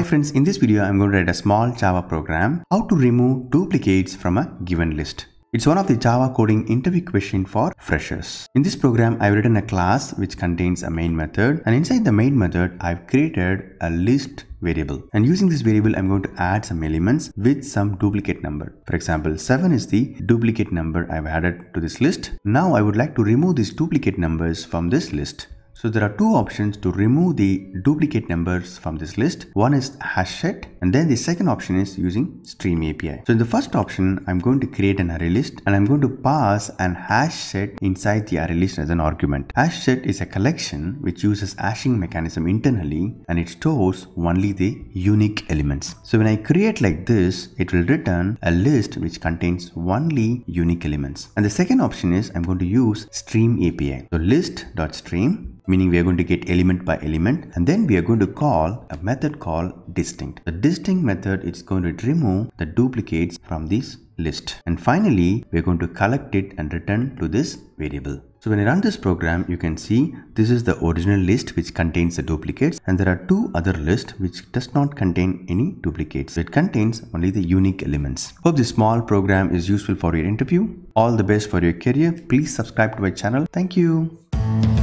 Hi friends, in this video I'm going to write a small Java program how to remove duplicates from a given list. It's one of the Java coding interview question for freshers. In this program, I've written a class which contains a main method and inside the main method, I've created a list variable and using this variable I'm going to add some elements with some duplicate number for example 7 is the duplicate number I've added to this list now I would like to remove these duplicate numbers from this list so there are two options to remove the duplicate numbers from this list. One is hash set, and then the second option is using stream API. So in the first option, I'm going to create an array list and I'm going to pass an hash set inside the array list as an argument. Hash set is a collection which uses hashing mechanism internally and it stores only the unique elements. So when I create like this, it will return a list which contains only unique elements. And the second option is I'm going to use stream API. So list.stream meaning we are going to get element by element and then we are going to call a method called distinct. The distinct method is going to remove the duplicates from this list and finally we're going to collect it and return to this variable. So when I run this program, you can see this is the original list which contains the duplicates and there are two other lists which does not contain any duplicates. It contains only the unique elements. Hope this small program is useful for your interview. All the best for your career. Please subscribe to my channel. Thank you.